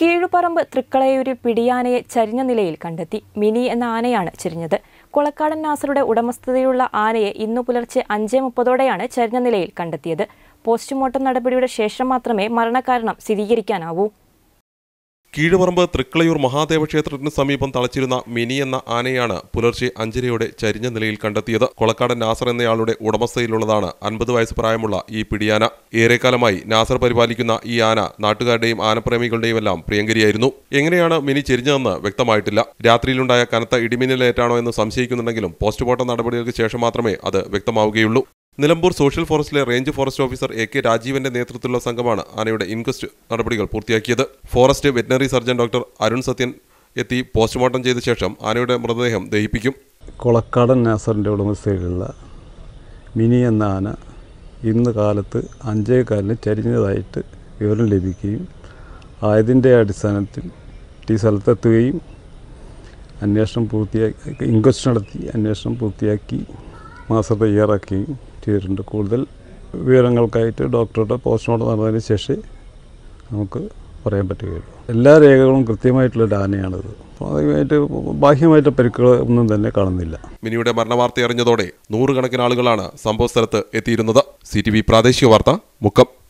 കീഴുപറമ്പ് തൃക്കളയൂരിൽ പിടിയാനയെ ചരിഞ്ഞ നിലയിൽ കണ്ടെത്തി മിനി എന്ന ആനയാണ് ചരിഞ്ഞത് കൊളക്കാടൻ നാസറുടെ ഉടമസ്ഥതയിലുള്ള ആനയെ ഇന്നു പുലർച്ചെ അഞ്ചേ മുപ്പതോടെയാണ് ചരിഞ്ഞ നിലയിൽ കണ്ടെത്തിയത് പോസ്റ്റ്മോർട്ടം നടപടിയുടെ ശേഷം മാത്രമേ മരണകാരണം സ്ഥിരീകരിക്കാനാവൂ കീഴുപറമ്പ് തൃക്കളയൂർ മഹാദേവ ക്ഷേത്രത്തിന് സമീപം തളച്ചിരുന്ന മിനി എന്ന ആനയാണ് പുലർച്ചെ അഞ്ചരയോടെ ചരിഞ്ഞ നിലയിൽ കണ്ടെത്തിയത് കൊളക്കാടൻ നാസർ എന്നയാളുടെ ഉടമസ്ഥയിലുള്ളതാണ് അൻപത് വയസ്സ് പ്രായമുള്ള ഈ പിടിയാന ഏറെക്കാലമായി നാസർ പരിപാലിക്കുന്ന ഈ ആന നാട്ടുകാരുടെയും ആനപ്രേമികളുടെയും എല്ലാം പ്രിയങ്കരിയായിരുന്നു എങ്ങനെയാണ് മിനി ചെരിഞ്ഞതെന്ന് വ്യക്തമായിട്ടില്ല രാത്രിയിലുണ്ടായ കനത്ത ഇടിമിന്നലേറ്റാണോ എന്ന് സംശയിക്കുന്നുണ്ടെങ്കിലും പോസ്റ്റ്മോർട്ടം നടപടികൾക്ക് ശേഷം മാത്രമേ അത് വ്യക്തമാവുകയുള്ളൂ നിലമ്പൂർ സോഷ്യൽ ഫോറസ്റ്റിലെ range forest officer A K രാജീവന്റെ നേതൃത്വത്തിലുള്ള സംഘമാണ് ആനയുടെ ഇൻക്വസ്റ്റ് നടപടികൾ പൂർത്തിയാക്കിയത് forest veterinary surgeon doctor Arun Sathyan എത്തി പോസ്റ്റ്മോർട്ടം ചെയ്ത ശേഷം ആനയുടെ മൃതദേഹം ദഹിപ്പിക്കും കൊളക്കാടൻ നാസറിൻ്റെ ഉടമസ്ഥയിലുള്ള മിനി എന്ന ആന ഇന്ന് കാലത്ത് അഞ്ചേ കാലിന് ചരിഞ്ഞതായിട്ട് വിവരം ലഭിക്കുകയും ആയതിൻ്റെ അടിസ്ഥാനത്തിൽ ഈ സ്ഥലത്തെത്തുകയും അന്വേഷണം പൂർത്തിയാക്കി ഇൻക്വസ്റ്റ് നടത്തി അന്വേഷണം പൂർത്തിയാക്കി മാസം തയ്യാറാക്കുകയും എത്തിയിട്ടുണ്ട് കൂടുതൽ വിവരങ്ങൾക്കായിട്ട് ഡോക്ടറുടെ പോസ്റ്റ്മോർട്ടം നടന്നതിന് ശേഷം നമുക്ക് പറയാൻ പറ്റുകയുള്ളൂ എല്ലാ രേഖകളും കൃത്യമായിട്ടുള്ള ഡാനയാണിത് അതുമായിട്ട് ബാഹ്യമായിട്ട് പരിക്കുകൾ ഒന്നും തന്നെ കാണുന്നില്ല മിനിയുടെ മരണവാർത്ത അറിഞ്ഞതോടെ നൂറുകണക്കിന് ആളുകളാണ് സംഭവ സ്ഥലത്ത് എത്തിയിരുന്നത് സി പ്രാദേശിക വാർത്ത മുക്കം